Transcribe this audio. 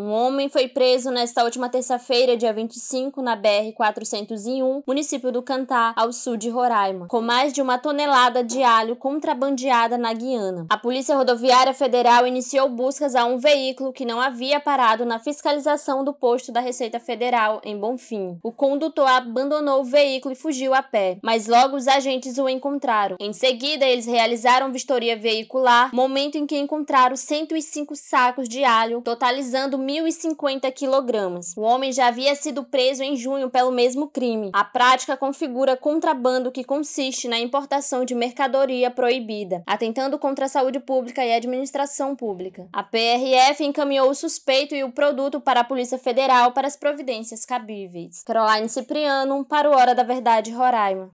Um homem foi preso nesta última terça-feira, dia 25, na BR-401, município do Cantá, ao sul de Roraima, com mais de uma tonelada de alho contrabandeada na Guiana. A Polícia Rodoviária Federal iniciou buscas a um veículo que não havia parado na fiscalização do posto da Receita Federal, em Bonfim. O condutor abandonou o veículo e fugiu a pé, mas logo os agentes o encontraram. Em seguida, eles realizaram vistoria veicular, momento em que encontraram 105 sacos de alho, totalizando 1.050 quilogramas. O homem já havia sido preso em junho pelo mesmo crime. A prática configura contrabando que consiste na importação de mercadoria proibida, atentando contra a saúde pública e a administração pública. A PRF encaminhou o suspeito e o produto para a Polícia Federal para as providências cabíveis. Caroline Cipriano, para o Hora da Verdade Roraima.